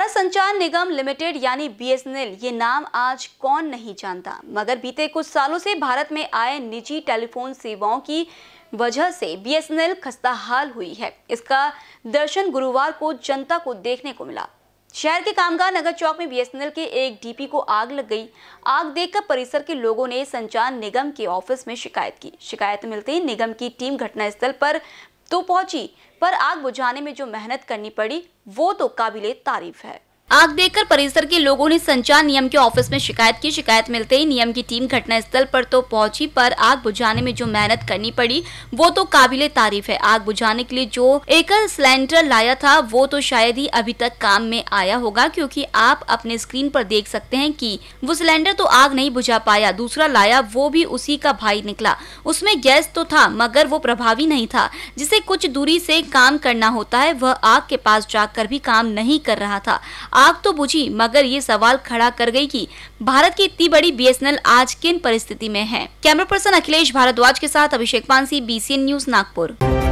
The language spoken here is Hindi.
भारत संचार निगम लिमिटेड यानी बीएसएनएल ये नाम आज कौन नहीं जानता मगर बीते कुछ सालों से भारत में आए निजी टेलीफोन सेवाओं की वजह से बीएसएनएल खस्ता हाल हुई है इसका दर्शन गुरुवार को जनता को देखने को मिला शहर के कामगार नगर चौक में बीएसएनएल के एक डीपी को आग लग गई आग देखकर परिसर के लोगों ने संचार निगम के ऑफिस में शिकायत की शिकायत मिलते ही निगम की टीम घटनास्थल पर तो पहुंची पर आग बुझाने में जो मेहनत करनी पड़ी वो तो काबिल तारीफ है आग देखकर परिसर के लोगों ने संचार नियम के ऑफिस में शिकायत की शिकायत मिलते ही नियम की टीम घटनास्थल पर तो पहुंची पर आग बुझाने में जो मेहनत करनी पड़ी वो तो काबिले तारीफ है आग बुझाने के लिए जो एकल सिलेंडर लाया था वो तो शायद ही अभी तक काम में आया होगा क्योंकि आप अपने स्क्रीन पर देख सकते हैं की वो सिलेंडर तो आग नहीं बुझा पाया दूसरा लाया वो भी उसी का भाई निकला उसमें गैस तो था मगर वो प्रभावी नहीं था जिसे कुछ दूरी से काम करना होता है वह आग के पास जाकर भी काम नहीं कर रहा था आग तो बुझी मगर ये सवाल खड़ा कर गई कि भारत की इतनी बड़ी बीएसएनएल आज किन परिस्थिति में है कैमरा पर्सन अखिलेश भारद्वाज के साथ अभिषेक पानसी बीसीएन न्यूज नागपुर